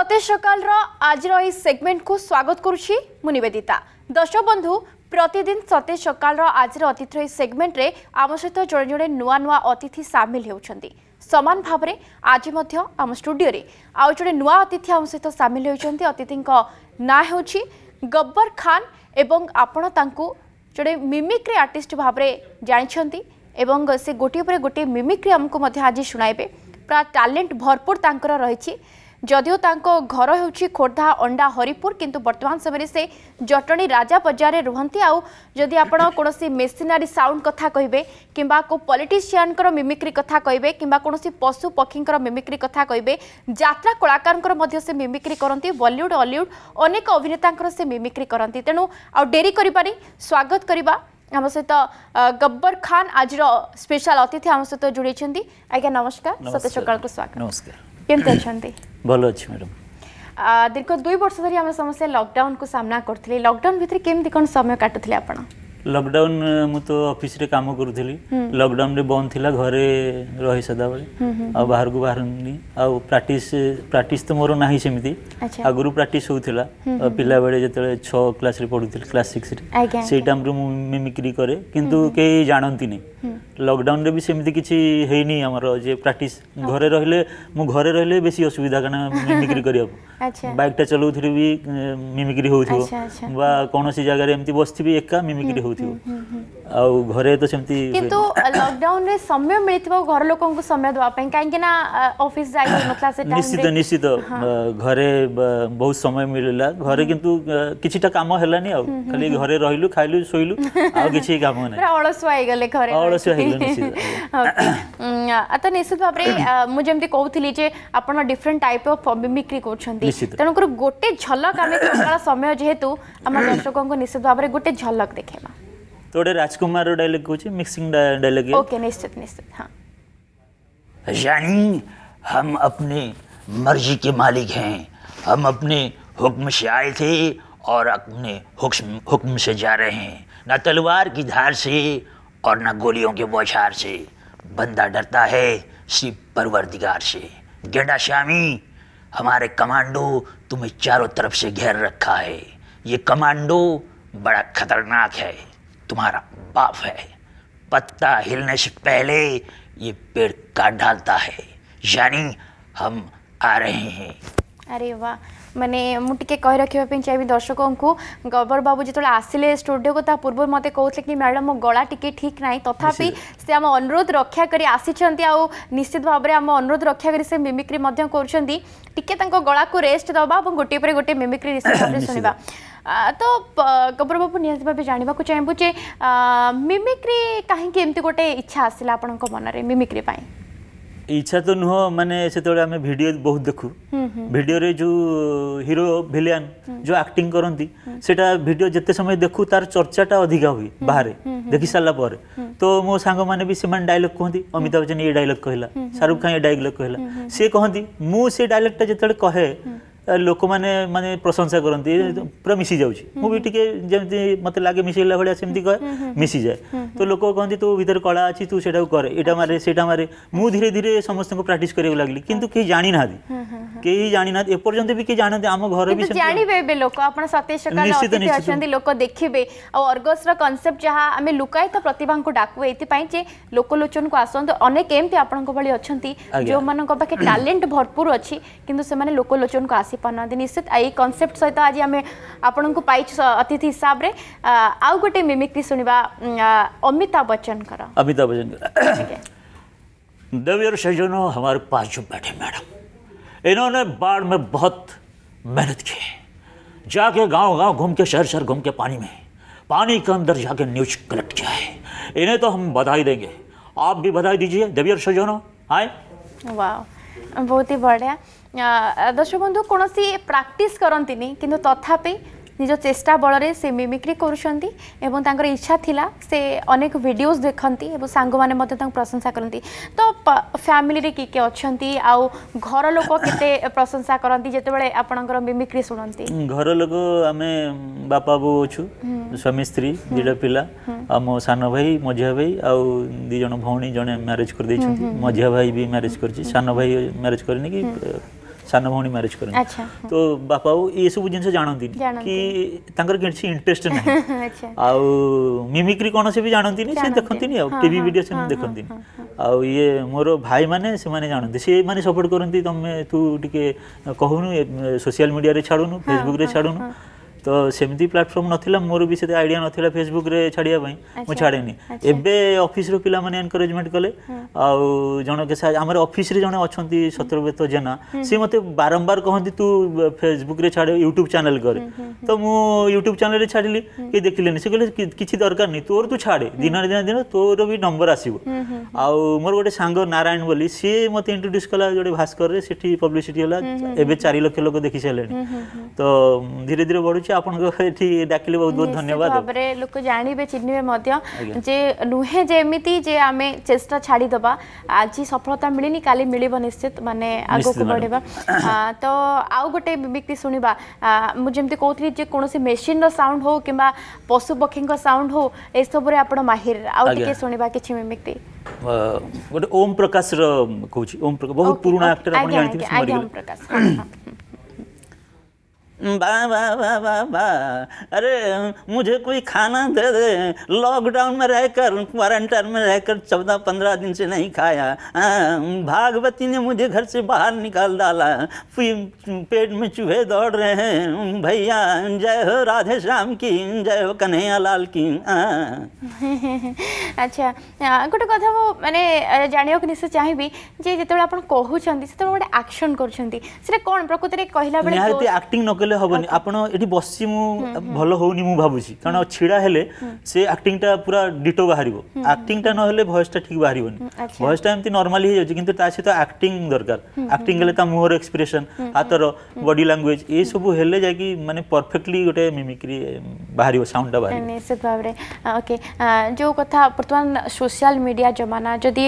ସତେଜ ସକାଳର ଆଜିର ଏହି ସେଗମେଣ୍ଟକୁ ସ୍ୱାଗତ କରୁଛି ମୁଁ ନିବେଦିତା ଦର୍ଶକ ବନ୍ଧୁ ପ୍ରତିଦିନ ସତେଜ ସକାଳର ଆଜିର ଅତିଥିର ଏହି ସେଗମେଣ୍ଟରେ ଆମ ସହିତ ଜଣେ ଜଣେ ନୂଆ ନୂଆ ଅତିଥି ସାମିଲ ହେଉଛନ୍ତି ସମାନ ଭାବରେ ଆଜି ମଧ୍ୟ ଆମ ଷ୍ଟୁଡ଼ିଓରେ ଆଉ ଜଣେ ନୂଆ ଅତିଥି ଆମ ସହିତ ସାମିଲ ହେଉଛନ୍ତି ଅତିଥିଙ୍କ ନାଁ ହେଉଛି ଗବ୍ବର ଖାନ୍ ଏବଂ ଆପଣ ତାଙ୍କୁ ଜଣେ ମିମିକ୍ରି ଆର୍ଟିଷ୍ଟ ଭାବରେ ଜାଣିଛନ୍ତି ଏବଂ ସେ ଗୋଟିଏ ପରେ ଗୋଟିଏ ମିମିକ୍ରି ଆମକୁ ମଧ୍ୟ ଆଜି ଶୁଣାଇବେ ପୁରା ଟ୍ୟାଲେଣ୍ଟ ଭରପୁର ତାଙ୍କର ରହିଛି जदयूं घर हो खोर्धा अंडा हरिपुर किंतु वर्तमान समय से जटणी राजा बजार रुहंती आदि आपड़ कौन मेसीनारी साउंड कथा कहे कि पलिटिशियान मिमिक्री कथा कहे कि पशुपक्षी मिमिक्री कथा कहे जित्रा कलाकार से मिमिक्री करती बलीउड अलीउड अनेक अभिनेता से मिमिक्री करती तेणु आउ डेरी करें स्वागत करने आम सहित गब्बर खान आज स्पेशल अतिथि आम सहित जोड़ आज्ञा नमस्कार सत्य सकाल स्वागत नमस्कार କେମିତି ଅଛନ୍ତି ଭଲ ଅଛି ମ୍ୟାଡ଼ାମ୍ ଦୀର୍ଘ ଦୁଇ ବର୍ଷ ଧରି ଆମେ ସମସ୍ତେ ଲକଡାଉନକୁ ସାମ୍ନା କରୁଥିଲେ ଲକଡାଉନ ଭିତରେ କେମିତି କ'ଣ ସମୟ କାଟୁଥିଲେ ଆପଣ লকডাউন ମୁଁ ତ ଅଫିସରେ କାମ କରୁଥିଲି ଲକଡାଉନରେ ବନ୍ଦ ଥିଲା ଘରେ ରହେ ସଦାବେଳେ ଆଉ ବାହାରକୁ ବାହାରୁନି ଆଉ ପ୍ରାକ୍ଟିସ୍ ପ୍ରାକ୍ଟିସ୍ ତ ମୋର ନାହିଁ ସେମିତି ଆଗରୁ ପ୍ରାକ୍ଟିସ୍ ହେଉଥିଲା ପିଲାବେଳେ ଯେତେବେଳେ ଛଅ କ୍ଲାସ୍ରେ ପଢ଼ୁଥିଲି କ୍ଲାସ୍ ସିକ୍ସରେ ସେଇ ଟାଇମ୍ରୁ ମୁଁ ମିମିକ୍ରି କରେ କିନ୍ତୁ କେହି ଜାଣନ୍ତିନି ଲକଡାଉନରେ ବି ସେମିତି କିଛି ହେଇନି ଆମର ଯେ ପ୍ରାକ୍ଟିସ୍ ଘରେ ରହିଲେ ମୁଁ ଘରେ ରହିଲେ ବେଶୀ ଅସୁବିଧା କାରଣ ମିମିକ୍ରି କରିବାକୁ ବାଇକ୍ଟା ଚଲାଉଥିଲି ବି ମିମିକ୍ରି ହେଉଥିବ ବା କୌଣସି ଜାଗାରେ ଏମିତି ବସିଥିବି ଏକା ମିମିକ୍ରି ହେଉଥିବ होथियो ଆଉ ଘରେ ତ ସେମିତି କିନ୍ତୁ ଲକଡାଉନ ରେ ସମୟ ମିଳିଥିବ ଘର ଲୋକଙ୍କୁ ସମୟ ଦେବା ପାଇଁ କାହିଁକି ନା ଅଫିସ ଯାଇ ହଉନଥିଲା ସେ ଟାଇମ ନିଶ୍ଚିତ ନିଶ୍ଚିତ ଘରେ ବହୁତ ସମୟ ମିଳିଲା ଘରେ କିନ୍ତୁ କିଛିଟା କାମ ହେଲାନି ଆଉ ଖାଲି ଘରେ ରହିଲୁ ଖାଇଲୁ ଶୋଇଲୁ ଆଉ କିଛି କାମ ନାହିଁ ପୁରା ଅଳସୁଆ ହେଇଗଲେ ଘରେ ଅଳସୁଆ ହେଇଗଲେ ନିଶ୍ଚିତ ତ ନିଶ୍ଚିତ ଭାବରେ ମୁଁ ଯେମିତି କହୁଥିଲି ଯେ ଆପଣ ଡିଫରେଣ୍ଟ ଟାଇପ ଅଫ ମିମିକ୍ରି କରୁଛନ୍ତି ତେଣୁକରି ଗୋଟେ ଝଲକ ଆମେ ସକାଳ ସମୟ ଯେହେତୁ ଆମ ଦର୍ଶକଙ୍କୁ ନିଶ୍ଚିତ ଭାବରେ ଗୋଟେ ଝଲକ ଦେଖେଇବା થોડે રાજકુમારનો ડાયલોગ કહું છું મિક્સિંગ ડાયલોગ ओके निश्चित निश्चित हाँ यानी हम अपने मर्जी के मालिक हैं हम अपने हुक्म से आए थे और अपने हुक्म से जा रहे हैं ना तलवार की धार से और ना गोलियों के बौछार से बंदा डरता है सिर्फ परवरदिगार से गेंडा श्यामी हमारे कमांडो तुम्हें चारों तरफ से घेर रखा है ये कमांडो बड़ा खतरनाक है तुम्हारा बाप है पत्ता हिलने से पहले ये पेड़ काट डालता है यानी हम आ रहे हैं अरे वाह ମାନେ ମୁଁ ଟିକେ କହି ରଖିବା ପାଇଁ ଚାହିଁବି ଦର୍ଶକଙ୍କୁ ଗବର ବାବୁ ଯେତେବେଳେ ଆସିଲେ ଷ୍ଟୁଡ଼ିଓକୁ ତା ପୂର୍ବରୁ ମୋତେ କହୁଥିଲେ କି ମ୍ୟାଡ଼ମ୍ ମୋ ଗଳା ଟିକେ ଠିକ୍ ନାହିଁ ତଥାପି ସେ ଆମ ଅନୁରୋଧ ରକ୍ଷା କରି ଆସିଛନ୍ତି ଆଉ ନିଶ୍ଚିତ ଭାବରେ ଆମ ଅନୁରୋଧ ରକ୍ଷା କରି ସେ ମିମିକ୍ରି ମଧ୍ୟ କରୁଛନ୍ତି ଟିକେ ତାଙ୍କ ଗଳାକୁ ରେଷ୍ଟ ଦେବା ଏବଂ ଗୋଟିଏ ପରେ ଗୋଟିଏ ମିମିକ୍ରି ନିଶ୍ଚିତ ଭାବରେ ଶୁଣିବା ତ ଗବର ବାବୁ ନିହାତି ଭାବେ ଜାଣିବାକୁ ଚାହିଁବୁ ଯେ ମିମିକ୍ରି କାହିଁକି ଏମିତି ଗୋଟେ ଇଚ୍ଛା ଆସିଲା ଆପଣଙ୍କ ମନରେ ମିମିକ୍ରି ପାଇଁ ଇଚ୍ଛା ତ ନୁହଁ ମାନେ ସେତେବେଳେ ଆମେ ଭିଡ଼ିଓ ବହୁତ ଦେଖୁ ଭିଡ଼ିଓରେ ଯେଉଁ ହିରୋ ଭିଲିଆନ୍ ଯେଉଁ ଆକ୍ଟିଂ କରନ୍ତି ସେଟା ଭିଡ଼ିଓ ଯେତେ ସମୟ ଦେଖୁ ତାର ଚର୍ଚ୍ଚାଟା ଅଧିକା ହୁଏ ବାହାରେ ଦେଖି ସାରିଲା ପରେ ତ ମୋ ସାଙ୍ଗମାନେ ବି ସେମାନେ ଡାଇଲଗ୍ କୁହନ୍ତି ଅମିତାଭ ବଚ୍ଚନ ଏ ଡାଇଲଗ୍ କହିଲା ଶାହରୁଖ ଖାନ ଏ ଡାଇଲଗ୍ କହିଲା ସିଏ କହନ୍ତି ମୁଁ ସେ ଡାଇଲଗ୍ଟା ଯେତେବେଳେ କହେ ଲୋକମାନେ ମାନେ ପ୍ରଶଂସା କରନ୍ତି ପୁରା ମିଶିଯାଉଛି ମୁଁ ବି ଟିକେ ଯେମିତି ମୋତେ ଲାଗେ ମିଶିଗଲା ଭଳିଆ ସେମିତି କହେ ମିଶିଯାଏ ତ ଲୋକ କହନ୍ତି ତୋ ଭିତରେ କଳା ଅଛି ତୁ ସେଟାକୁ କରେ ଏଇଟା ମାରେ ସେଇଟା ମାରେ ମୁଁ ଧୀରେ ଧୀରେ ସମସ୍ତଙ୍କୁ ପ୍ରାକ୍ଟିସ୍ କରିବାକୁ ଲାଗିଲି କିନ୍ତୁ କେହି ଜାଣିନାହାନ୍ତି କେହି ଜାଣିନାହାନ୍ତି ଏପର୍ଯ୍ୟନ୍ତ ବି କେହି ଜାଣନ୍ତି ଆମ ଘରେ ବି ଜାଣିବେ ଏବେ ଲୋକ ଆପଣ ସତେଜ ସକାଳ ଅଛନ୍ତି ଲୋକ ଦେଖିବେ ଆଉ ଅର୍ଗସର କନସେପ୍ଟ ଯାହା ଆମେ ଲୁକାୟିତ ପ୍ରତିଭାଙ୍କୁ ଡାକୁ ଏଥିପାଇଁ ଯେ ଲୋକଲୋଚନକୁ ଆସନ୍ତୁ ଅନେକ ଏମିତି ଆପଣଙ୍କ ଭଳି ଅଛନ୍ତି ଯେଉଁମାନଙ୍କ ପାଖେ ଟ୍ୟାଲେଣ୍ଟ ଭରପୁର ଅଛି କିନ୍ତୁ ସେମାନେ ଲୋକଲୋଚନକୁ ଆସି ପାରୁନାହାନ୍ତି निश्चित ଏଇ कनसेप्ट सहित आज आम ଆପଣଙ୍କୁ को ଅତିଥି अतिथि हिसाब से आउ गोटे मिमिक्री शुणा अमिताभ बच्चन अमिताभ बच्चन देवियर सजनों हमारे पास जो बैठे मैडम इन्होंने बाढ़ में बहुत मेहनत की जाके गांव गांव घूम के शहर शहर घूम के पानी में पानी के अंदर जाके न्यूज कलेक्ट किया है इन्हें तो हम बधाई देंगे आप भी बधाई दीजिए देवियर सजनों आए वाह बहुत ही बढ़िया দর্শক বন্ধু কোণী প্রাকটিস করতে কিন্তু তথাপি নিজ চেষ্টা বলরে সে মিমিক্রি করছেন এবং তাঁর ইচ্ছা লা সে অনেক ভিডিওস দেখতে এবং সাঙ্গ মানে তা প্রশংসা করতে তো ফ্যামিলি কি কে অনেক আউ ঘর লোক কেতে প্রশংসা করতে যেতবে আপনার মিমিক্রি শুণতি ঘর লোক আমি বাপা বউ অছু স্বামী স্ত্রী দুইটা পিলা মো সান ভাই মো ঝিয়া ভাই আউ দুইজন ভৌণী জন ম্যারেজ করে দিয়েছেন মো ভাই বি ম্যারেজ করছি সান ভাই ম্যারেজ করে কি ସାନ ଭଉଣୀ ମ୍ୟାରେଜ୍ କରନ୍ତି ତ ବାପା ବୋଉ ଏସବୁ ଜିନିଷ ଜାଣନ୍ତିନି କି ତାଙ୍କର କିଛି ଇଣ୍ଟରେଷ୍ଟ ନାହିଁ ଆଉ ମିମିକ୍ରି କ'ଣ ସେ ବି ଜାଣନ୍ତିନି ସେ ଦେଖନ୍ତିନି ଆଉ ଟିଭି ଭିଡ଼ିଓ ସେମାନେ ଦେଖନ୍ତିନି ଆଉ ଇଏ ମୋର ଭାଇମାନେ ସେମାନେ ଜାଣନ୍ତି ସେମାନେ ସପୋର୍ଟ କରନ୍ତି ତମେ ତୁ ଟିକେ କହୁନୁ ସୋସିଆଲ ମିଡ଼ିଆରେ ଛାଡ଼ୁନୁ ଫେସବୁକ୍ରେ ଛାଡ଼ୁନୁ ତ ସେମିତି ପ୍ଲାଟଫର୍ମ ନଥିଲା ମୋର ବି ସେତେ ଆଇଡ଼ିଆ ନଥିଲା ଫେସବୁକ୍ରେ ଛାଡ଼ିବା ପାଇଁ ମୁଁ ଛାଡ଼େନି ଏବେ ଅଫିସ୍ରୁ ପିଲାମାନେ ଏନକରେଜମେଣ୍ଟ କଲେ ଆଉ ଜଣେ ଆମର ଅଫିସ୍ରେ ଜଣେ ଅଛନ୍ତି ଶତ୍ରୁବ୍ରତ ଜେନା ସେ ମୋତେ ବାରମ୍ବାର କହନ୍ତି ତୁ ଫେସବୁକ୍ରେ ଛାଡ଼େ ୟୁଟ୍ୟୁବ୍ ଚ୍ୟାନେଲ୍ କରେ ତ ମୁଁ ୟୁଟ୍ୟୁବ୍ ଚ୍ୟାନେଲ୍ରେ ଛାଡ଼ିଲି କେହି ଦେଖିଲେନି ସେ କହିଲେ କିଛି ଦରକାର ନାହିଁ ତୋର ତୁ ଛାଡ଼େ ଦିନରେ ଦିନ ଦିନ ତୋର ବି ନମ୍ବର ଆସିବ ଆଉ ମୋର ଗୋଟେ ସାଙ୍ଗ ନାରାୟଣ ବୋଲି ସିଏ ମୋତେ ଇଣ୍ଟ୍ରୋଡ୍ୟୁସ୍ କଲା ଗୋଟେ ଭାସ୍କରରେ ସେଠି ପବ୍ଲିସିଟି ହେଲା ଏବେ ଚାରି ଲକ୍ଷ ଲୋକ ଦେଖି ସାରିଲେଣି ତ ଧୀରେ ଧୀରେ ବଢ଼ୁଛି କରୁଛୁ ଆପଣଙ୍କୁ ଏଠି ଡାକିଲେ ବହୁତ ବହୁତ ଧନ୍ୟବାଦ ଭାବରେ ଲୋକ ଜାଣିବେ ଚିହ୍ନିବେ ମଧ୍ୟ ଯେ ନୁହେଁ ଯେ ଏମିତି ଯେ ଆମେ ଚେଷ୍ଟା ଛାଡ଼ିଦେବା ଆଜି ସଫଳତା ମିଳିନି କାଲି ମିଳିବ ନିଶ୍ଚିତ ମାନେ ଆଗକୁ ବଢ଼ିବା ତ ଆଉ ଗୋଟେ ବିବୃତ୍ତି ଶୁଣିବା ମୁଁ ଯେମିତି କହୁଥିଲି ଯେ କୌଣସି ମେସିନ୍ର ସାଉଣ୍ଡ ହଉ କିମ୍ବା ପଶୁପକ୍ଷୀଙ୍କ ସାଉଣ୍ଡ ହଉ ଏସବୁରେ ଆପଣ ମାହିର ଆଉ ଟିକେ ଶୁଣିବା କିଛି ମିମିକ୍ତି ଗୋଟେ ଓମ୍ ପ୍ରକାଶର କହୁଛି ଓମ୍ ପ୍ରକାଶ ବହୁତ ପୁରୁଣା ଆକ୍ଟର ଆପଣ ଜାଣିଥିବେ वाह वाह वाह वाह वाह अरे मुझे कोई खाना दे दे लॉकडाउन में रहकर क्वारंटाइन में रहकर चौदह पंद्रह दिन से नहीं खाया भागवती ने मुझे घर से बाहर निकाल डाला पेट में चूहे दौड़ रहे हैं भैया जय हो राधे श्याम की जय हो कन्हैया लाल की अच्छा गोटे कथा वो मैंने जानाक निश्चय चाहिए जे जो आप कहते गोटे आक्शन कर प्रकृत कहला एक्टिंग नकले କହିଲେ ହେବନି ଆପଣ ଏଠି ବସି ମୁଁ ଭଲ ହେଉନି ମୁଁ ଭାବୁଛି କାରଣ ଛିଡ଼ା ହେଲେ ସେ ଆକ୍ଟିଂଟା ପୁରା ଡିଟୋ ବାହାରିବ ଆକ୍ଟିଂଟା ନହେଲେ ଭଏସ୍ଟା ଠିକ୍ ବାହାରିବନି ଭଏସ୍ଟା ଏମିତି ନର୍ମାଲି ହେଇଯାଉଛି କିନ୍ତୁ ତା ସହିତ ଆକ୍ଟିଂ ଦରକାର ଆକ୍ଟିଂ ହେଲେ ତା ମୁହଁର ଏକ୍ସପ୍ରେସନ୍ ହାତର ବଡି ଲାଙ୍ଗୁଏଜ୍ ଏସବୁ ହେଲେ ଯାଇକି ମାନେ ପରଫେକ୍ଟଲି ଗୋଟେ ମିମିକ୍ରି ବାହାରିବ ସାଉଣ୍ଡଟା ବାହାରିବ ନିଶ୍ଚିତ ଭାବରେ ଓକେ ଯେଉଁ କଥା ବର୍ତ୍ତମାନ ସୋସିଆଲ ମିଡ଼ିଆ ଜମାନା ଯଦି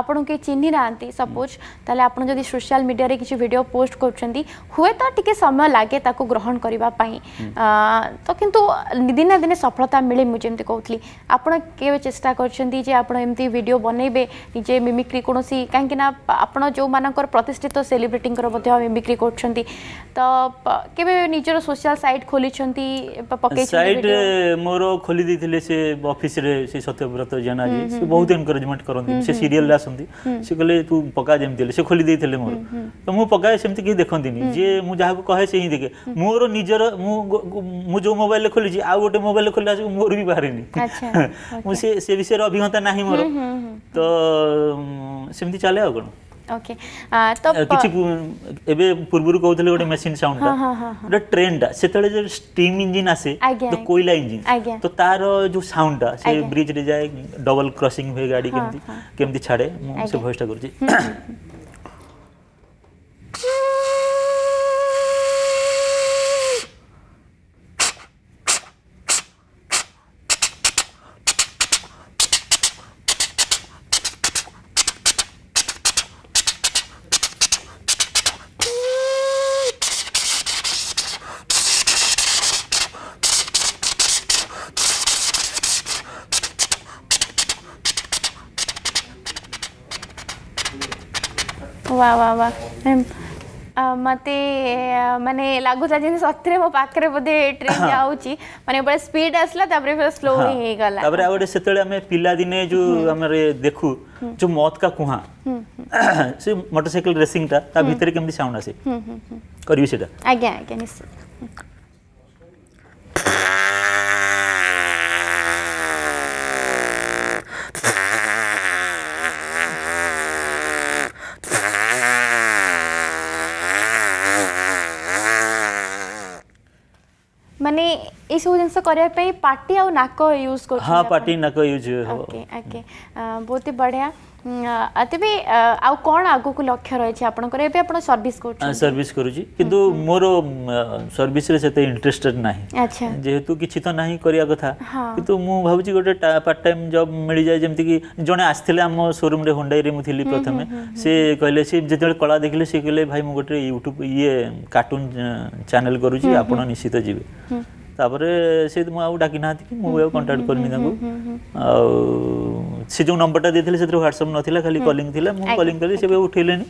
ଆପଣଙ୍କୁ କେହି ଚିହ୍ନି ନାହାନ୍ତି ସପୋଜ୍ ତାହେଲେ ଆପଣ ଯଦି ସୋସିଆଲ ମିଡ଼ିଆରେ କିଛି ଭିଡ଼ିଓ ପୋଷ୍ଟ କରୁଛନ୍ତି ହୁଏତ ଟିକେ समय लगे ग्रहण करने तो कितु दिने दिने सफलता मिले मुझे कहती आप चेस्टा करीडियो बनइबे निजे मिमिक्री कौन कहीं आप जो मान प्रतिष्ठित सेलिब्रिटी मिमिक्री कर निजर सैट खोली सत्यव्रत जेना बहुत एनकरेजमेंट करते सीरीयल आसे जमी से खोली मोर तो मुझे पकाए से देखती जे मुझे कह कहे से ही देखे मोर निजर ମୁଁ ମୁଁ ଯେଉଁ ମୋବାଇଲରେ ଖୋଲିଛି ଆଉ ଗୋଟେ ମୋବାଇଲରେ ଖୋଲିଲା ଆସିକି ମୋର ବି ବାହାରିନି ମୁଁ ସେ ସେ ବିଷୟରେ ଅଭିଜ୍ଞତା ନାହିଁ ମୋର ତ ସେମିତି ओके तो किसी एबे गोटे मशीन साउंड ट्रेन दा सेतळे जे स्टीम इंजन आसे तो कोयला इंजन तो तार जो साउंड दा से ब्रिज रे जाए डबल क्रॉसिंग होय गाड़ी केमती केमती छाड़े मु से वॉइस करू छी वाह वाह वाह मते माने लागुला जेन सतरे मो पाखरे बदे ट्रेन जाउची माने बड़े स्पीड असला तबरे फिर स्लो हाँ। ही गला तबरे आबे सेतले हमें पिला दिने जो हमरे हम्म। देखू हम्म। जो मौत का कुहा हम्म, से मोटरसाइकिल रेसिंग ता ता भीतर केमती साउंड आसे करबी सेटा आज्ञा आज्ञा निश्चित ଏଇସବୁ ଜିନିଷ କରିବା ପାଇଁ ପାଟି ଆଉ ନାକ ୟୁଜ୍ କରୁଛନ୍ତି ହଁ ପାଟି ନାକ ୟୁଜ୍ ଓକେ ଓକେ ବହୁତ ହି ବଢ଼ିଆ ତେବେ ଆଉ କ'ଣ ଆଗକୁ ଲକ୍ଷ୍ୟ ରହିଛି ଆପଣଙ୍କର ଏବେ ଆପଣ ସର୍ଭିସ୍ କରୁଛନ୍ତି ସର୍ଭିସ୍ କରୁଛି କିନ୍ତୁ ମୋର ସର୍ଭିସ୍ରେ ସେତେ ଇଣ୍ଟରେଷ୍ଟେଡ୍ ନାହିଁ ଯେହେତୁ କିଛି ତ ନାହିଁ କରିବା କଥା କିନ୍ତୁ ମୁଁ ଭାବୁଛି ଗୋଟେ ପାର୍ଟ ଟାଇମ୍ ଜବ୍ ମିଳିଯାଏ ଯେମିତିକି ଜଣେ ଆସିଥିଲେ ଆମ ସୋରୁମ୍ରେ ହୁଣ୍ଡାଇରେ ମୁଁ ଥିଲି ପ୍ରଥମେ ସେ କହିଲେ ସେ ଯେତେବେଳେ କଳା ଦେଖିଲେ ସେ କହିଲେ ଭାଇ ମୁଁ ଗୋଟେ ୟୁଟ୍ୟୁବ୍ ଇଏ କାର୍ଟୁନ୍ ଚ୍ୟାନେଲ୍ କରୁଛି ଆପଣ ନିଶ୍ଚିତ ଯିବେ ତାପରେ ସେ ମୁଁ ଆଉ ଡାକି ନାହାନ୍ତି କି ମୁଁ ଆଉ କଣ୍ଟାକ୍ଟ କରିନି ତାଙ୍କୁ ଆଉ ସେ ଯେଉଁ ନମ୍ବରଟା ଦେଇଥିଲେ ସେଥିରେ ହ୍ୱାଟ୍ସଆପ୍ ନଥିଲା ଖାଲି କଲିଂ ଥିଲା ମୁଁ କଲିଂ କଲି ସେ ବି ଉଠେଇଲେନି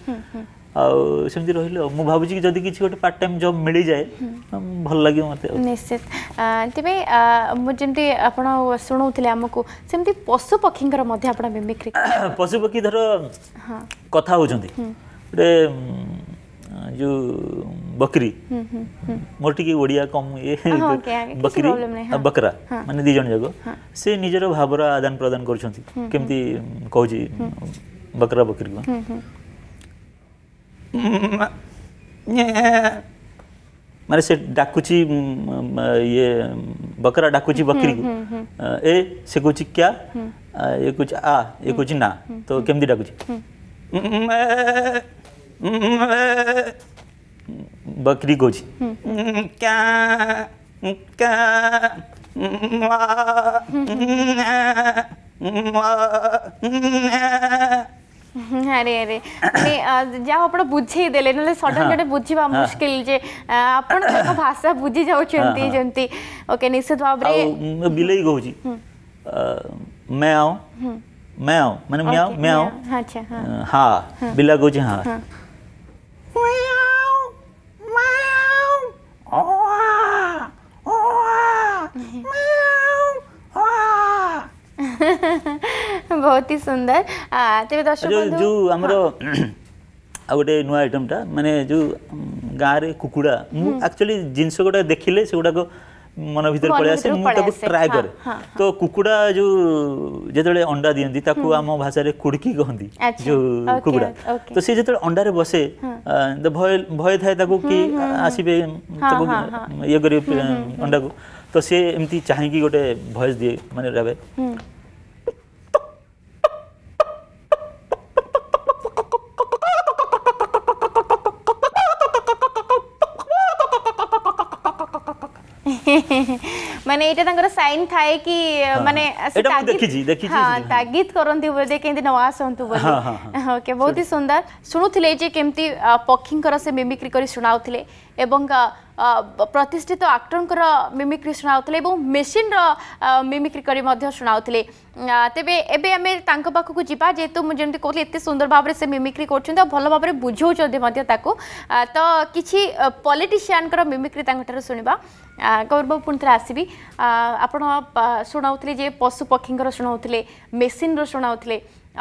ଆଉ ସେମିତି ରହିଲେ ଆଉ ମୁଁ ଭାବୁଛି କି ଯଦି କିଛି ଗୋଟେ ପାର୍ଟ ଟାଇମ୍ ଜବ୍ ମିଳିଯାଏ ଭଲ ଲାଗିବ ମୋତେ ନିଶ୍ଚିତ ତେବେ ମୁଁ ଯେମିତି ଆପଣ ଶୁଣାଉଥିଲେ ଆମକୁ ସେମିତି ପଶୁପକ୍ଷୀଙ୍କର ମଧ୍ୟ ଆପଣ ମିମିକ୍ରି ପଶୁପକ୍ଷୀ ଧର କଥା ହେଉଛନ୍ତି ଗୋଟେ जो बकरी हम्म, हम्म, हम्म। मोटी की ओडिया कम ये हाँ, बकरी हाँ। बकरा हाँ। मान दिज जन जाक से निजर भाव आदान प्रदान कर बकरा बकरी को मैं से डाकुची ये बकरा डाकुची बकरी को ए से कुछ क्या ये कुछ आ ये कुछ ना तो कमी डाकुची बकरी गोजी हम्म। क्या क्या अरे अरे जहाँ आप बुझेद ना सडन गोटे बुझा मुश्किल जे आप भाषा बुझी जाऊँगी हाँ, हाँ। ओके निश्चित भाव बिल हम्म। मैं आओ हम्म। मैं आओ मैंने मैं आओ मैं आओ अच्छा हाँ हाँ, हाँ। बिल्ला कौन हाँ, हाँ. ବହୁତ ହି ସୁନ୍ଦର ତେବେ ଦର୍ଶକ ଯେଉଁ ଆମର ଆଉ ଗୋଟେ ନୂଆ ଆଇଟମ୍ଟା ମାନେ ଯେଉଁ ଗାଁରେ କୁକୁଡ଼ା ମୁଁ ଆକ୍ଚୁଆଲି ଜିନିଷ ଗୁଡ଼ାକ ଦେଖିଲେ ସେଗୁଡ଼ାକ মন ভিতরে পড়ে আসে মু তাকে ট্রাই করে তো কুকুড়া যে যেতবে অন্ডা দিকে তাকে আম ভাষায় কুড়কি কহতি যে কুকুড়া তো সে যেত অন্ডারে বসে ভয় ভয় থাকে তাকে কি আসবে তাকে ইয়ে করবে অন্ডাকে তো সে এমতি চাহিকি গোটে ভয়েস দিয়ে মানে রাবে ମାନେ ଏଇଟା ତାଙ୍କର ସାଇନ୍ ଥାଏ କି ମାନେ ହଁ ତାଗିଦ କରନ୍ତି ବୋଧେ କେମିତି ନ ଆସନ୍ତୁ ବୋଲି ଓକେ ବହୁତ ହି ସୁନ୍ଦର ଶୁଣୁଥିଲେ ଯେ କେମିତି ପକ୍ଷୀଙ୍କର ସେ ମିମିକ୍ରି କରି ଶୁଣାଉଥିଲେ ଏବଂ ପ୍ରତିଷ୍ଠିତ ଆକ୍ଟରଙ୍କର ମିମିକ୍ରି ଶୁଣାଉଥିଲେ ଏବଂ ମେସିନ୍ର ମିମିକ୍ରି କରି ମଧ୍ୟ ଶୁଣାଉଥିଲେ ତେବେ ଏବେ ଆମେ ତାଙ୍କ ପାଖକୁ ଯିବା ଯେହେତୁ ମୁଁ ଯେମିତି କହୁଥିଲି ଏତେ ସୁନ୍ଦର ଭାବରେ ସେ ମିମିକ୍ରି କରୁଛନ୍ତି ଆଉ ଭଲ ଭାବରେ ବୁଝାଉଛନ୍ତି ମଧ୍ୟ ତାକୁ ତ କିଛି ପଲିଟିସିଆନଙ୍କର ମିମିକ୍ରି ତାଙ୍କଠାରୁ ଶୁଣିବା ଗୌରବ ପୁଣି ଥରେ ଆସିବି ଆପଣ ଶୁଣାଉଥିଲେ ଯେ ପଶୁପକ୍ଷୀଙ୍କର ଶୁଣାଉଥିଲେ ମେସିନ୍ର ଶୁଣାଉଥିଲେ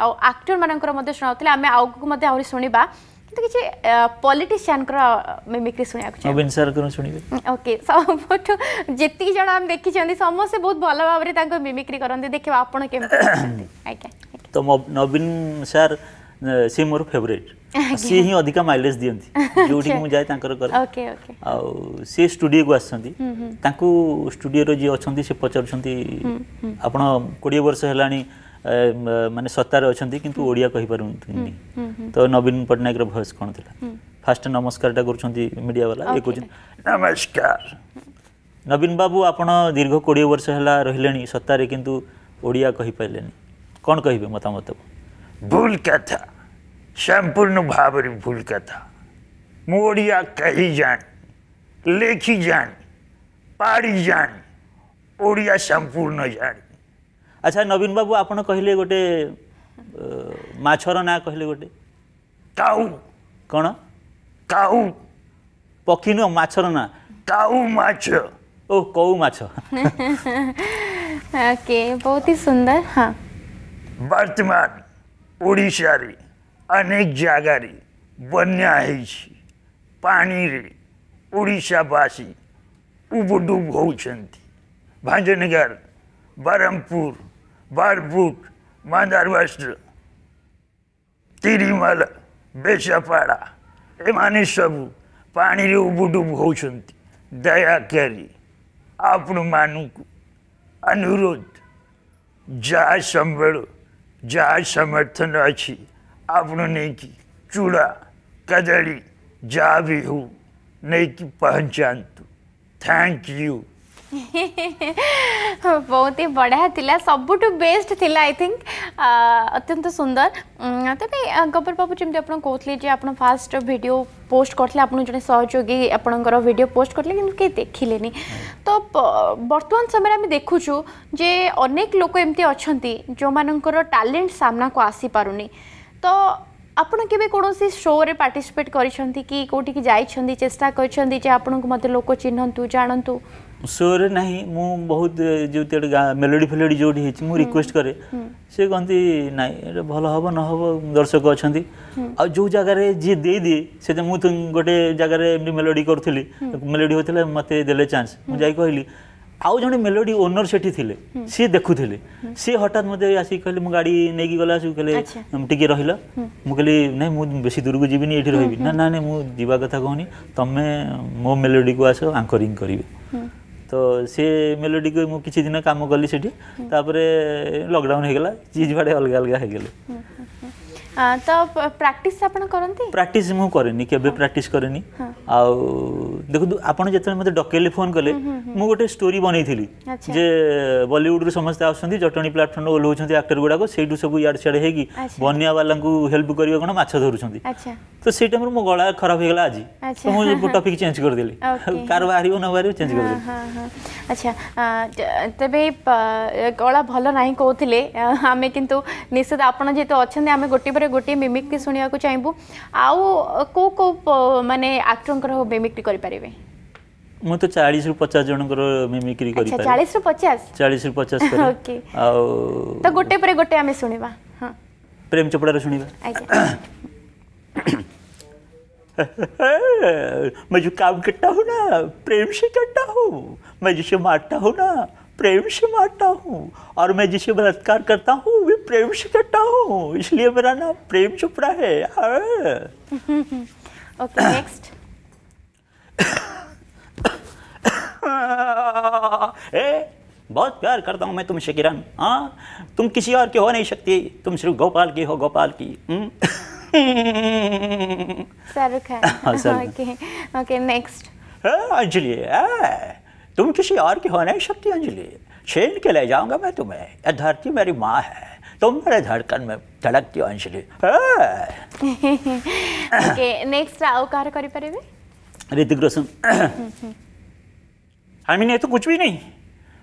ଆଉ ଆକ୍ଟରମାନଙ୍କର ମଧ୍ୟ ଶୁଣାଉଥିଲେ ଆମେ ଆଗକୁ ମଧ୍ୟ ଆହୁରି ଶୁଣିବା କିନ୍ତୁ କିଛି ପଲିଟିସିଆନଙ୍କର ମିମିକ୍ରି ଶୁଣିବାକୁ ନବୀନ ସାର୍ଙ୍କର ଶୁଣିବେ ଓକେ ସବୁଠୁ ଯେତିକି ଜଣ ଆମେ ଦେଖିଛନ୍ତି ସମସ୍ତେ ବହୁତ ଭଲ ଭାବରେ ତାଙ୍କ ମିମିକ୍ରି କରନ୍ତି ଦେଖିବା ଆପଣ କେମିତି ଆଜ୍ଞା ତ ନବୀନ ସାର୍ ସେ ମୋର ଫେଭରେଟ୍ सी ही अधिक माइलेज दिखती जोटी मुझे जाए करे सी स्टूडियो को आसुडियो जी अच्छा से पचार कोड़े वर्ष है मानने सतार अच्छा कि ओडिया पार तो नवीन पट्टनायक भयस कौन थी फास्ट नमस्कार करीडिया वाला ये कहते नमस्कार नवीन बाबू आप दीर्घ कोड़े वर्ष है रही सतारे कि ओडिया कहींपारे कौन कह मतामत भूल क्या था સંપૂર્ણ ભાવરી ભૂલ કથા મોડિયા કહી જાણ ଲେଖି ଜାଣି ପାଢ଼ି જાણ ଓଡ଼ିଆ ସମ୍ପୂର୍ଣ୍ଣ ଜାଣି ଆଚ୍ଛା ନବୀନ ବାବୁ ଆପଣ କହିଲେ ଗୋଟେ ମାଛର ନାଁ କହିଲେ ଗୋଟେ କାଉ କ'ଣ କାଉ ପକ୍ଷୀ ନୁହଁ ମାଛର ନାଁ କାଉ ମାଛ ଓ କଉ ମାଛ ବହୁତ ହି ସୁନ୍ଦର ହଁ ବର୍ତ୍ତମାନ ଓଡ଼ିଶାରେ અનેક જાગારે બન્યા હે છે પાણીરે ଓଡ଼ିଶାବାସୀ ଉବୁଡୁବୁ ହେଉଛନ୍ତି ଭାଞ୍ଜନଗର ବ୍ରହ୍ମପୁର ବାରବୁଟ ମାନ୍ଦାରବାଷ୍ଟ୍ର ତିରିମାଲ ବେଶପାଡ଼ା ଏମାନେ ସବୁ ପାଣିରେ ଉବୁଡୁବୁ ହେଉଛନ୍ତି ଦୟାକରି ଆପଣମାନଙ୍କୁ ଅନୁରୋଧ ଯାହା ସମ୍ବଳ ଯାହା ସମର୍ଥନ ଅଛି की चूड़ा આપણું जा भी કદળી नहीं की पहचान પહચાନ୍ତୁ थैंक यू बहुत ही बढ़िया थिला सबुठ बेस्ट थिला आई थिंक अत्यंत सुंदर तबे गब्बर बाबू जमी आप कहते जे आप फास्ट वीडियो पोस्ट करते आप जो सहयोगी आपणकर भिड पोस्ट करते कि देखिले तो बर्तमान समय आम देखुचु अनेक लोक एमती अच्छा जो मानकर टैलेंट सामना को आसी पारुनी তো ଆପଣ କେବେ କୌଣସି ଶୋରେ ପାର୍ଟିସିପେଟ୍ କରିଛନ୍ତି କି କେଉଁଠିକି ଯାଇଛନ୍ତି ଚେଷ୍ଟା କରିଛନ୍ତି ଯେ ଆପଣଙ୍କୁ ମୋତେ ଲୋକ ଚିହ୍ନନ୍ତୁ ଜାଣନ୍ତୁ ଶୋରେ ନାହିଁ ମୁଁ ବହୁତ ଯେମିତି ଗୋଟେ ମେଲୋଡ଼ି ଫେଲୋଡ଼ି ଯେଉଁଠି ହେଇଛି ମୁଁ ରିକ୍ୱେଷ୍ଟ କରେ ସେ କହନ୍ତି ନାଇଁ ଏଇଟା ଭଲ ହେବ ନ ହେବ ଦର୍ଶକ ଅଛନ୍ତି ଆଉ ଯେଉଁ ଜାଗାରେ ଯିଏ ଦେଇଦିଏ ସେଟା ମୁଁ ଗୋଟେ ଜାଗାରେ ଏମିତି ମେଲୋଡ଼ି କରୁଥିଲି ମେଲୋଡ଼ି ହେଉଥିଲା ମୋତେ ଦେଲେ ଚାନ୍ସ ମୁଁ ଯାଇ କହିଲି ଆଉ ଜଣେ ମେଲୋଡ଼ି ଓନର ସେଠି ଥିଲେ ସିଏ ଦେଖୁଥିଲେ ସିଏ ହଠାତ୍ ମୋତେ ଆସିକି କହିଲେ ମୁଁ ଗାଡ଼ି ନେଇକି ଗଲା ଆସିକି କହିଲେ ଟିକେ ରହିଲ ମୁଁ କହିଲି ନାଇଁ ମୁଁ ବେଶୀ ଦୂରକୁ ଯିବିନି ଏଠି ରହିବି ନା ନା ନାଇଁ ମୁଁ ଯିବା କଥା କହୁନି ତମେ ମୋ ମେଲୋଡ଼ିକୁ ଆସ ଆଙ୍କରିଂ କରିବେ ତ ସେ ମେଲୋଡ଼ିକୁ ମୁଁ କିଛି ଦିନ କାମ କଲି ସେଠି ତାପରେ ଲକଡାଉନ୍ ହେଇଗଲା ଯିଏ ଯୁଆଡ଼େ ଅଲଗା ଅଲଗା ହେଇଗଲେ ତ ପ୍ରାକ୍ଟିସ୍ ଆପଣ କରନ୍ତି ପ୍ରାକ୍ଟିସ୍ ମୁଁ କରେନି କେବେ ପ୍ରାକ୍ଟିସ୍ କରେନି ଆଉ ଦେଖନ୍ତୁ ଆପଣ ଯେତେବେଳେ ମୋତେ ଡକେଇଲେ ଫୋନ୍ କଲେ ମୁଁ ଗୋଟେ ଷ୍ଟୋରି ବନେଇଥିଲି ଯେ ବଲିଉଡ଼ରୁ ସମସ୍ତେ ଆସୁଛନ୍ତି ଜଟଣୀ ପ୍ଲାଟଫର୍ମରେ ଓହ୍ଲଉଛନ୍ତି ଆକ୍ଟର ଗୁଡ଼ାକ ସେଇଠୁ ସବୁ ଇଆଡ଼େ ସିଆଡ଼େ ହେଇକି ବନ୍ୟାବାଲାଙ୍କୁ ହେଲ୍ପ କରିବେ କ'ଣ ମାଛ ଧରୁଛନ୍ତି ତ ସେଇ ଟାଇମ୍ରେ ମୋ ଗଳା ଖରାପ ହେଇଗଲା ଆଜି ତ ମୁଁ ଟପିକ୍ ଚେଞ୍ଜ କରିଦେଲି କାର ବାହାରିବ ନ ବାହାରିବ ଚେଞ୍ଜ କରିଦେଲି ଆଚ୍ଛା ତେବେ ଗଳା ଭଲ ନାହିଁ କହୁଥିଲେ ଆମେ କିନ୍ତୁ ନିଶ୍ଚିତ ଆପଣ ଯେହେତୁ ଅଛନ୍ତି ଆମେ ଗୋଟିଏ ପରେ ଗୋଟିଏ ମିମିକ୍ରି ଶୁଣିବାକୁ ଚାହିଁବୁ ଆଉ କେଉଁ କେଉଁ ମାନେ ଆକ୍ଟରଙ୍କର ମିମିକ୍ରି କରିପାରିବେ ମୁଁ ତ ଚାଳିଶରୁ ପଚାଶ ଜଣଙ୍କର ମିମିକ୍ରି କରିପାରିବି ଚାଳିଶରୁ ପଚାଶ ଚାଳିଶରୁ ପଚାଶ ଆଉ ତ ଗୋଟେ ପରେ ଗୋଟେ ଆମେ ଶୁଣିବା ପ୍ରେମ ଚୋପଡ଼ାର ଶୁଣିବା मैं जो काम करता हूँ ना प्रेम से करता हूँ मैं जिसे मारता हूँ ना प्रेम से मारता हूँ और मैं जिसे बलात्कार करता हूँ वे प्रेम से करता हूँ इसलिए मेरा नाम प्रेम चोपड़ा है ओके हाँ। नेक्स्ट ए बहुत प्यार करता हूँ मैं तुमसे किरण हाँ तुम किसी और की हो नहीं सकती तुम सिर्फ गोपाल की हो गोपाल की हम्म। शाहरुख ओके नेक्स्ट हाँ, हाँ, अंजलि तुम किसी और की हो नहीं सकती अंजलि छीन के ले जाऊंगा मैं तुम्हें यह धरती मेरी माँ है तुम मेरे धड़कन में धड़कती हो Anjali next Hrithik Roshan I mean ये तो कुछ भी नहीं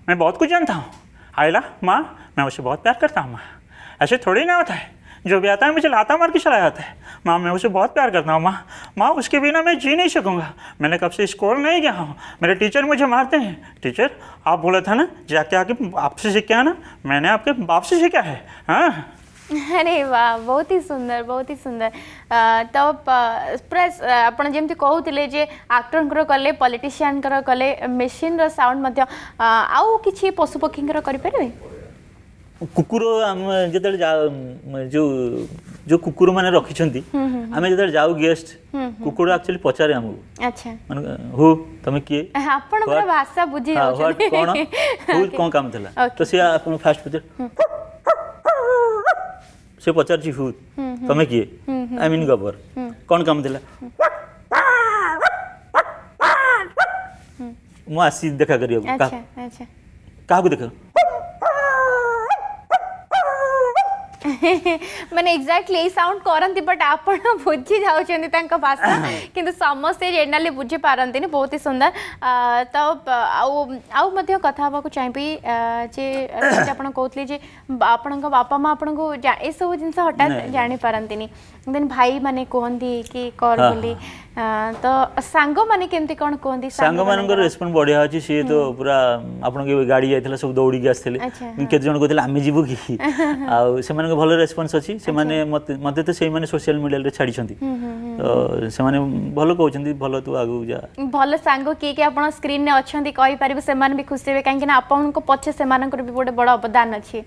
मैं बहुत कुछ जानता हूँ आयला माँ मैं उसे बहुत प्यार करता हूँ माँ ऐसे थोड़ी ना होता है जो भी आता है मुझे लाता मार के चला जाता है माँ मैं उसे बहुत प्यार करता हूँ माँ माँ उसके बिना मैं जी नहीं सकूँगा मैंने कब से स्कूल नहीं गया हूँ मेरे टीचर मुझे मारते हैं टीचर आप बोला था ना जाके आके आपसे सीखा है ना मैंने आपके बाप से सीखा है हाँ अरे वाह बहुत ही सुंदर बहुत ही सुंदर तो ପୁରା ଆପଣ ଯେମିତି କହୁଥିଲେ ଯେ ଆକ୍ଟରଙ୍କର କଲେ ପଲିଟିସିଆନଙ୍କର କଲେ ମେସିନ୍ର ସାଉଣ୍ଡ ମଧ୍ୟ ଆଉ କିଛି କୁକୁର ଆମେ ଯେତେବେଳେ ଯେଉଁ ଯେଉଁ କୁକୁରମାନେ ରଖିଛନ୍ତି ଆମେ ଯେତେବେଳେ ଯାଉ ଗେଷ୍ଟ କୁକୁର ଆକ୍ଚୁଆଲି ପଚାରେ ଆମକୁ ମାନେ ହୁ ତମେ କିଏ ଆପଣଙ୍କର ଭାଷା ବୁଝି କ'ଣ ହୁ କ'ଣ କାମ ଥିଲା ତ ସେ ଆପଣଙ୍କୁ ଫାଷ୍ଟ ପଚାର ସେ ପଚାରୁଛି ହୁ ତମେ କିଏ ଆଇ ମିନ୍ ଗବର କ'ଣ କାମ ଥିଲା ମୁଁ ଆସି ଦେଖା କରିବାକୁ କାହାକୁ ଦେଖା ମାନେ ଏକ୍ଜାକ୍ଟଲି ଏଇ ସାଉଣ୍ଡ କରନ୍ତି ବଟ୍ ଆପଣ ବୁଝି ଯାଉଛନ୍ତି ତାଙ୍କ ଭାଷା କିନ୍ତୁ ସମସ୍ତେ ଜେନେରାଲି ବୁଝିପାରନ୍ତିନି ବହୁତ ହି ସୁନ୍ଦର ତ ଆଉ ଆଉ ମଧ୍ୟ କଥା ହେବାକୁ ଚାହିଁବି ଯେ ଆପଣ କହୁଥିଲେ ଯେ ଆପଣଙ୍କ ବାପା ମା ଆପଣଙ୍କୁ ଏସବୁ ଜିନିଷ ହଠାତ୍ ଜାଣିପାରନ୍ତିନି ଦେନ୍ ଭାଇମାନେ କୁହନ୍ତି କି କର ବୋଲି ତ ସାଙ୍ଗମାନେ କେମିତି କ'ଣ କୁହନ୍ତି ସାଙ୍ଗମାନଙ୍କର ରେସ୍ପନ୍ସ ବଢ଼ିଆ ଅଛି ସିଏ ତ ପୁରା ଆପଣଙ୍କ ଗାଡ଼ି ଯାଇଥିଲା ସବୁ ଦୌଡ଼ିକି ଆସିଥିଲେ କେତେ ଜଣ କହୁଥିଲେ ଆମେ ଯିବୁ କି ଆଉ ସେମାନଙ୍କ ଭଲ ରେସ୍ପନ୍ସ ଅଛି ସେମାନେ ମୋତେ ତ ସେଇମାନେ ସୋସିଆଲ ମିଡ଼ିଆରେ ଛାଡ଼ିଛନ୍ତି ତ ସେମାନେ ଭଲ କହୁଛନ୍ତି ଭଲ ତୁ ଆଗକୁ ଯା ଭଲ ସାଙ୍ଗ କିଏ କିଏ ଆପଣ ସ୍କ୍ରିନ୍ରେ ଅଛନ୍ତି କହିପାରିବେ ସେମାନେ ବି ଖୁସି ହେବେ କାହିଁକିନା ଆପଣଙ୍କ ପଛେ ସେମାନଙ୍କର ବି ଗୋଟେ ବଡ଼ ଅବଦାନ ଅଛି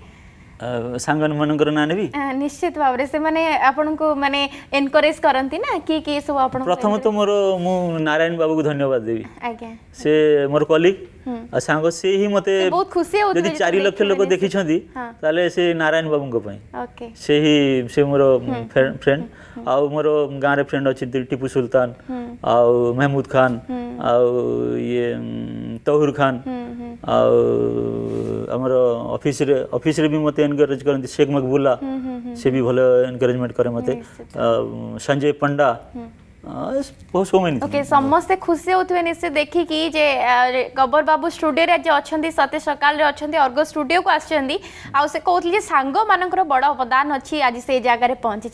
ସାଙ୍ଗମାନଙ୍କର ନାଁ ନେବି ନିଶ୍ଚିତ ଭାବରେ ସେମାନେ ଆପଣଙ୍କୁ ମାନେ ଏନକରେଜ କରନ୍ତି ନା କି କି ସବୁ ଆପଣ ପ୍ରଥମତଃ ମୋର ମୁଁ ନାରାୟଣ ବାବୁକୁ ଧନ୍ୟବାଦ ଦେବି ଆଜ୍ଞା ସେ ମୋର କଲିଗ୍ ସାଙ୍ଗସୀ ହିଁ ମୋତେ ଯଦି ଚାରି ଲକ୍ଷ ଲୋକ ଦେଖିଛନ୍ତି ତାହେଲେ ସେ ନାରାୟଣ ବାବୁଙ୍କ ପାଇଁ ସେ ହିଁ ସେ ମୋର ଫ୍ରେଣ୍ଡ ଆଉ ମୋର ଗାଁରେ ଫ୍ରେଣ୍ଡ ଅଛନ୍ତି ଟିପୁ ସୁଲତାନ ଆଉ ମେହମୁଦ ଖାନ ଆଉ ଇଏ ତହୁର ଖାନ ଆଉ ଆମର ଅଫିସରେ ଅଫିସରେ ବି ମୋତେ ଏନକରେଜ କରନ୍ତି ଶେଖ୍ ମକବୁଲା ସେ ବି ଭଲ ଏନକରେଜମେଣ୍ଟ କରେ ମୋତେ ସଞ୍ଜୟ ପଣ୍ଡା बहुत समस्त खुशी होते निश्चित देखी गबर बाबू स्टूडियो अच्छा सत्य सकाल अर्ग स्टूडियो को आसे सांग मान बड़ अवदान अच्छी आज से जगह पहुंची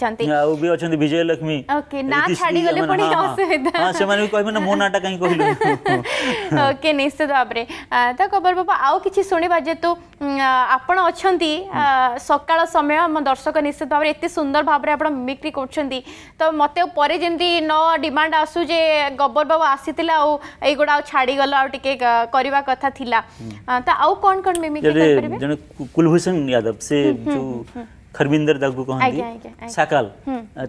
भाव तो गबर बाबू आउ कि शुणा जेहतु आप सका समय दर्शक निश्चित भाव सुंदर भाव मिमिक्री कर मत न डिमांड आसू जे गब्बर बाबू आसीला आउ एगुड़ा आउ छाड़ीगल आउ टिके करवा कथा थिला तो आउ कोन कोन मिमिक्री कर परबे जने कुलभूषण यादव से हम्म, जो हम्म, खरबिंदर दागु कहंदी साकाल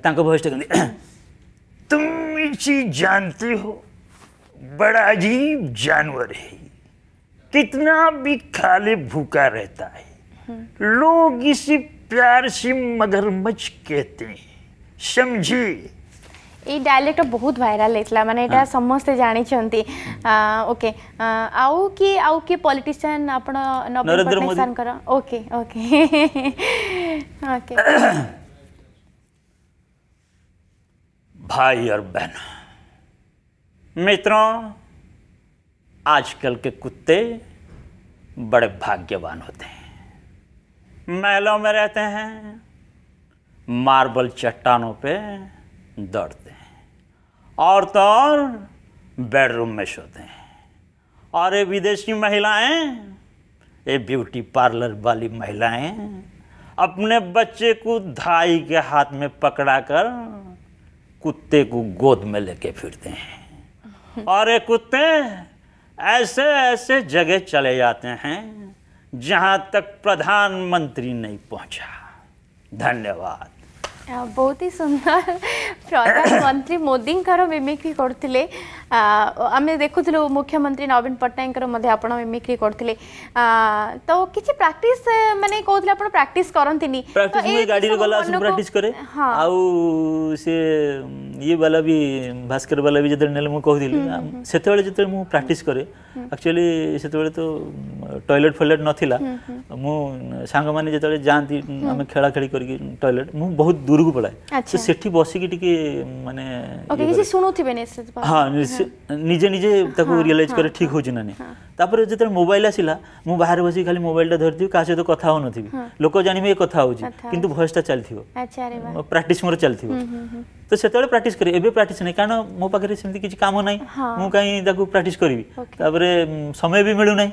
तांको वॉइस कहंदी तुम इसी जानते हो बड़ा अजीब जानवर है कितना भी खाले भूखा रहता है लोग इसे प्यार से मगरमच्छ कहते हैं समझिए ये डायलेक्ट बहुत भाइराल होता मैंने यहाँ समस्ते जानते ओके आउ कि आउ कि पलिटिशियान आप Narendra Modi sir okay okay okay भाई और बहन मित्रों आजकल के कुत्ते बड़े भाग्यवान होते हैं महलों में रहते हैं मार्बल चट्टानों पे दौड़ते और तो और बेडरूम में सोते हैं और ये विदेशी महिलाएं ये ब्यूटी पार्लर वाली महिलाएं अपने बच्चे को धाई के हाथ में पकड़ा कर कुत्ते को गोद में लेके फिरते हैं और ये कुत्ते ऐसे ऐसे जगह चले जाते हैं जहाँ तक प्रधानमंत्री नहीं पहुँचा धन्यवाद बहुत ही सुंदर प्रधानमंत्री मोदी मिमिक्री करते आम देखु मुख्यमंत्री नवीन पट्टनायक मिमिक्री करते तो किसी प्राक्ट मानते कहते प्राक्ट प्राक्टिस करती ये वाला भी भास्कर वाला भी जतले नेले मु कहदिली सेते बेले जतले मु प्राक्टिस करे एक्चुअली हम्म। सेते बेले तो टॉयलेट फॉयलेट नथिला हम्म, हम्म। मु सांग माने जतले जांती हमें खेला खेली करके टॉयलेट मु बहुत दूर ଗୁରୁକୁ ପଳାଏ ସେ ସେଠି ବସିକି ଟିକେ ମାନେ ହଁ ନିଜେ ନିଜେ ତାକୁ ରିଅଲାଇଜ୍ କରେ ଠିକ୍ ହେଉଛି ନା ନାହିଁ ତାପରେ ଯେତେବେଳେ ମୋବାଇଲ ଆସିଲା ମୁଁ ବାହାରେ ବସିକି ଖାଲି ମୋବାଇଲଟା ଧରିଥିବି କାହା ସହିତ କଥା ହେଉନଥିବି ଲୋକ ଜାଣିବେ ଏ କଥା ହେଉଛି କିନ୍ତୁ ଭଏସ୍ଟା ଚାଲିଥିବ ପ୍ରାକ୍ଟିସ୍ ମୋର ଚାଲିଥିବ ତ ସେତେବେଳେ ପ୍ରାକ୍ଟିସ୍ କରେ ଏବେ ପ୍ରାକ୍ଟିସ୍ ନାହିଁ କାରଣ ମୋ ପାଖରେ ସେମିତି କିଛି କାମ ନାହିଁ ମୁଁ କାହିଁ ତାକୁ ପ୍ରାକ୍ଟିସ୍ କରିବି ତାପରେ ସମୟ ବି ମିଳୁନାହିଁ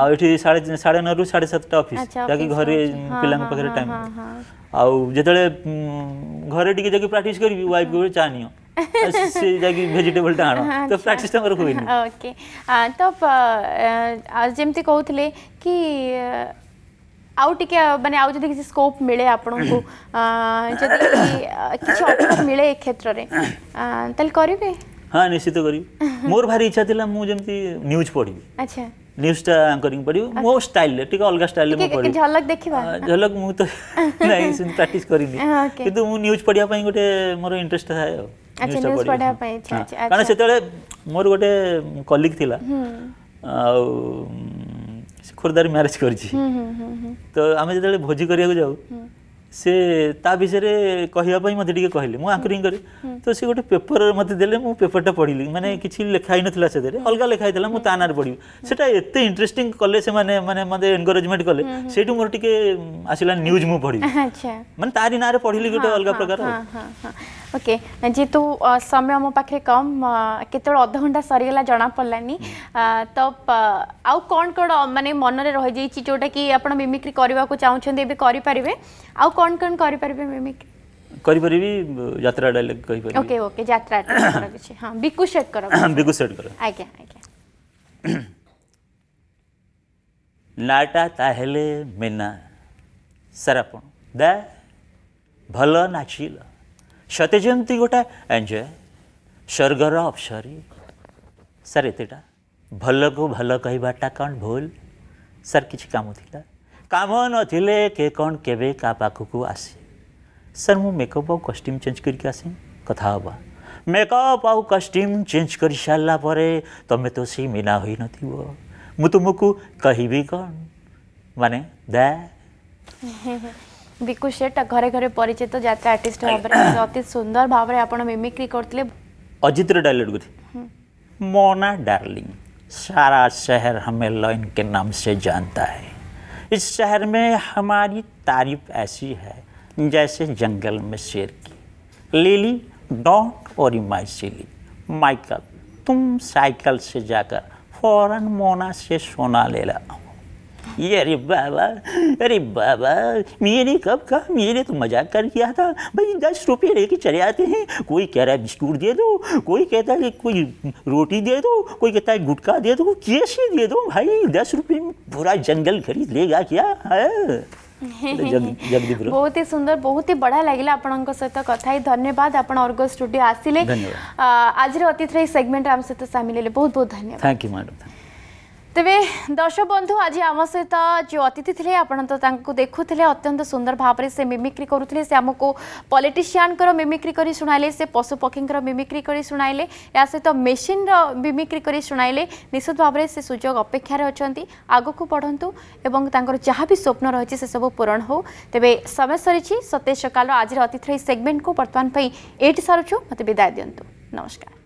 ଆଉ ଏଠି ସାଢ଼େ ସାଢ଼େ ନଅରୁ ସାଢ଼େ ସାତଟା ଅଫିସ୍ ଯାହାକି ଘରେ ପିଲାଙ୍କ ପାଖରେ ଟାଇମ୍ ଆଉ ଯେତେବେଳେ ଘରେ ଟିକେ ଯାଇକି ପ୍ରାକ୍ଟିସ୍ କରିବି ୱାଇଫ୍ କହିବେ ଚା ନିଅ ସେ ଯାଇକି ଭେଜିଟେବଲ୍ଟା ଆଣ ତ ପ୍ରାକ୍ଟିସ୍ ତାଙ୍କର ହୁଏନି ଓକେ ତ ଯେମିତି କହୁଥିଲେ କି ଆଉ ଟିକେ ମାନେ ଆଉ ଯଦି କିଛି ସ୍କୋପ୍ ମିଳେ ଆପଣଙ୍କୁ ଯଦି କିଛି ଅଫର୍ ମିଳେ ଏ କ୍ଷେତ୍ରରେ ତାହେଲେ କରିବେ ହଁ ନିଶ୍ଚିତ କରିବି ମୋର ଭାରି ଇଚ୍ଛା ଥିଲା ମୁଁ ଯେମିତି ନ୍ୟୁଜ୍ ପଢ଼ିବି ଆଚ୍ଛା न्यूज टा एंकरिंग पड़ी मो स्टाइल ले टिका अलग स्टाइल ले मो पड़ी झलक देखिबा झलक मु तो नाही सुन प्रैक्टिस करिनि किंतु मु न्यूज पढिया पई गोटे मोर इंटरेस्ट थाए अच्छा न्यूज पढिया पई अच्छा अच्छा कारण सेतेले मोर गोटे कलीग थिला ଆଉ ଖୋର୍ଦ୍ଧାରେ ମ୍ୟାରେଜ୍ କରିଛି ତ ଆମେ ଯେତେବେଳେ ଭୋଜି କରିବାକୁ ଯାଉ ସେ ତା ବିଷୟରେ କହିବା ପାଇଁ ମୋତେ ଟିକେ କହିଲେ ମୁଁ ଆଙ୍କରିଂ କରେ ତ ସେ ଗୋଟେ ପେପର ମୋତେ ଦେଲେ ମୁଁ ପେପରଟା ପଢ଼ିଲି ମାନେ କିଛି ଲେଖା ହେଇନଥିଲା ସେଥିରେ ଅଲଗା ଲେଖା ହେଇଥିଲା ମୁଁ ତା ନାଁରେ ପଢ଼ିବି ସେଟା ଏତେ ଇଣ୍ଟରେଷ୍ଟିଂ କଲେ ସେମାନେ ମାନେ ମୋତେ ଏନକରେଜମେଣ୍ଟ କଲେ ସେଇଠୁ ମୋର ଟିକେ ଆସିଲା ନ୍ୟୁଜ୍ ମୁଁ ପଢ଼ିବି ମାନେ ତାରି ନାଁରେ ପଢ଼ିଲି ଗୋଟେ ଅଲଗା ପ୍ରକାର ओके जीतु uh, समय मो पाखे कम uh, केत अध घंटा सरीगला जना पड़ानी hmm. uh, तो आउ कौन कौन मानने मन में रही जाइए जोटा कि आप मिमिक्री करने को चाहते करें आउ कौन कौन करें मिमिक्री କରିପାରିବି ଯାତ୍ରା ଡାଇଲଗ କହିପାରିବି ଓକେ ଓକେ ଯାତ୍ରା କିଛି ହଁ ବିକୁ ସେଟ୍ କର ବିକୁ ସେଟ୍ କର ଆଜ୍ଞା ଆଜ୍ଞା ନାଟା ତାହେଲେ ମେନା ସାରାପଣ ଦା ଭଲ ନାଚିଲ ସତେ ଯେମିତି ଗୋଟେ ଏନ୍ଜୟ ସ୍ୱର୍ଗର ଅପସରୀ ସାର୍ ଏତେଟା ଭଲକୁ ଭଲ କହିବାଟା କ'ଣ ଭୁଲ ସାର୍ କିଛି କାମ ଥିଲା କାମ ନଥିଲେ କେ କ'ଣ କେବେ କାହା ପାଖକୁ ଆସେ ସାର୍ ମୁଁ ମେକଅପ୍ ଆଉ କଷ୍ଟ୍ୟୁମ୍ ଚେଞ୍ଜ କରିକି ଆସେ କଥା ହେବା ମେକଅପ୍ ଆଉ କଷ୍ଟ୍ୟୁମ୍ ଚେଞ୍ଜ କରିସାରିଲା ପରେ ତୁମେ ତ ସେଇ ମିନା ହୋଇନଥିବ ମୁଁ ତୁମକୁ କହିବି କ'ଣ ମାନେ ଦେ बिकु सेट ବିକୁ ସେଟ୍ ଘରେ ଘରେ ପରିଚିତ ଜାତୀୟ ଆର୍ଟିଷ୍ଟ ଭାବରେ ଅତି आपण मिमिक्री ଆପଣ अजित रे डायलॉग ଡାଇଲଗ୍ मोना डार्लिंग सारा शहर हमें लॉइन के नाम से जानता है इस शहर में हमारी तारीफ ऐसी है जैसे जंगल में शेर की Lily don't worry my silly Michael तुम साइकिल से जाकर फ़ौरन मोना से सोना ले लाओ ये अरे बाबा अरे बाबा मैंने कब कहा मैंने तो मजाक कर किया था भाई दस रुपये लेके चले आते हैं कोई कह रहा है बिस्कुट दे दो कोई कहता है कोई रोटी दे दो कोई कहता है गुटखा दे दो कैसे दे दो भाई दस रुपये में पूरा जंगल खरीद लेगा क्या है हाँ। बहुत ही सुंदर बहुत ही बढ़िया लगे आप सहित कथा धन्यवाद आप स्टूडियो आसिले आज अतिथि सेगमेंट आम सहित सामिल है बहुत बहुत धन्यवाद थैंक यू मैडम তবে দর্শক বন্ধু আজ আমার সহ যে অতিথি লে আপনার তো তাঁকু দেখুলে অত্যন্ত সুন্দর ভাবে সে মিমিক্রি করুলে সে আমি পলিটিসিয়ান মিমিক্রি করে শুণাইলে সে পশু মিমিক্রি করে শুণাইলে এর সহ মেসিন্র মিমিক্রি করে শুণাইলে নিশ্চিত ভাবে সে সুযোগ অপেক্ষার অনেক আগুক এবং তাঁর যা বি স্বপ্ন রয়েছে সেসব পূরণ হো তবে সময় সরিছি সতেজ সকাল আজ অতিথি সেগমেন্ট বর্তমান এইটি সারুছু মতো বিদায় দিও নমস্কার